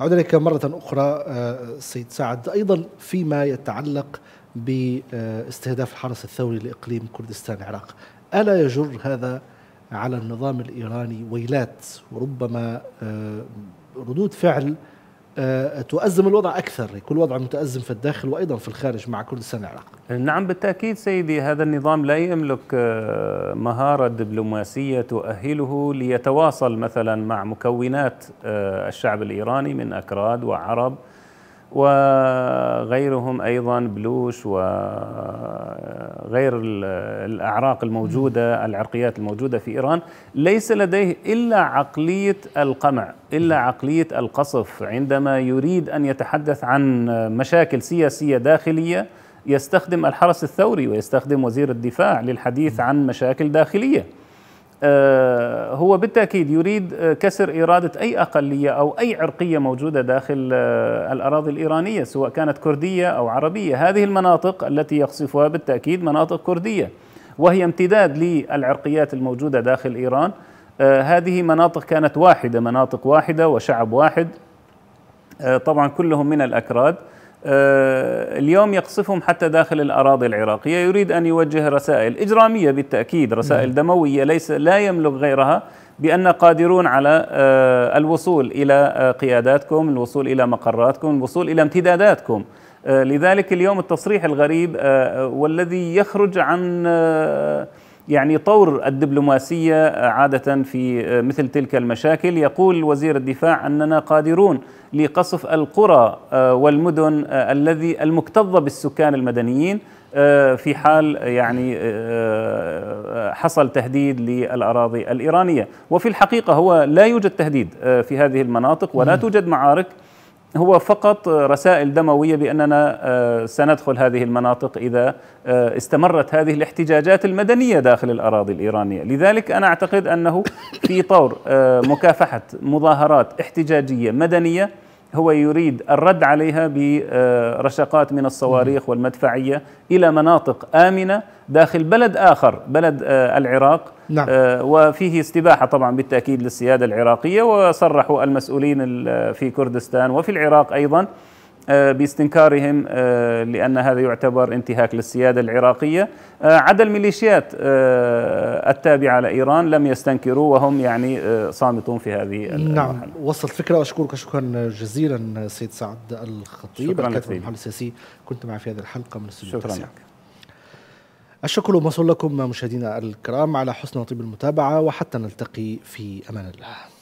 أعود إليك مرة أخرى آه، سيد سعد أيضا فيما يتعلق باستهداف الحرس الثوري لإقليم كردستان العراق ألا يجر هذا على النظام الإيراني ويلات وربما آه، ردود فعل آه، تؤزم الوضع أكثر يكون الوضع متأزم في الداخل وأيضا في الخارج مع كردستان العراق نعم بالتأكيد سيدي هذا النظام لا يملك آه، مهارة دبلوماسية تؤهله ليتواصل مثلا مع مكونات آه، الشعب الإيراني من أكراد وعرب وغيرهم أيضا بلوش و غير الأعراق الموجودة العرقيات الموجودة في إيران ليس لديه إلا عقلية القمع إلا عقلية القصف عندما يريد أن يتحدث عن مشاكل سياسية داخلية يستخدم الحرس الثوري ويستخدم وزير الدفاع للحديث عن مشاكل داخليه آه، هو بالتاكيد يريد آه، كسر اراده اي اقليه او اي عرقيه موجوده داخل آه، الاراضي الايرانيه سواء كانت كرديه او عربيه، هذه المناطق التي يقصفها بالتاكيد مناطق كرديه وهي امتداد للعرقيات الموجوده داخل ايران، هذه مناطق كانت واحده، مناطق واحده وشعب واحد طبعا كلهم من الاكراد آه، اليوم يقصفهم حتى داخل الأراضي العراقية يريد أن يوجه رسائل إجرامية بالتأكيد رسائل نعم. دموية ليس لا يملك غيرها بأن قادرون على آه، الوصول إلى آه، قياداتكم الوصول إلى مقراتكم الوصول إلى امتداداتكم لذلك اليوم التصريح الغريب والذي يخرج عن يعني طور الدبلوماسية عادة في آه، مثل تلك المشاكل يقول وزير الدفاع أننا قادرون لقصف القرى آه، والمدن آه، الذي المكتظة بالسكان المدنيين في حال يعني حصل تهديد للأراضي الإيرانية وفي الحقيقة هو لا يوجد تهديد في هذه المناطق ولا توجد معارك هو فقط رسائل دمويه باننا آه، سندخل هذه المناطق اذا آه، استمرت هذه الاحتجاجات المدنيه داخل الاراضي الايرانيه، لذلك انا اعتقد انه في طور آه، مكافحه مظاهرات احتجاجيه مدنيه هو يريد الرد عليها برشقات من الصواريخ والمدفعيه الى مناطق امنه داخل بلد آخر بلد آه، العراق نعم. آه، وفيه استباحة طبعا بالتأكيد للسيادة العراقية وصرحوا المسؤولين في كردستان وفي العراق أيضا آه، باستنكارهم لأن هذا يعتبر انتهاك للسيادة العراقية عدا الميليشيات التابعة لإيران لم يستنكروا وهم يعني صامتون في هذه نعم وصلت فكرة أشكرك شكرا جزيلا سيد سعد الخطيب الكاتب المحلل السياسي كنت معي في هذه الحلقة من استوديو شكرا لك الشكر موصول لكم مشاهدينا الكرام على حسن وطيب المتابعة وحتى نلتقي في أمان الله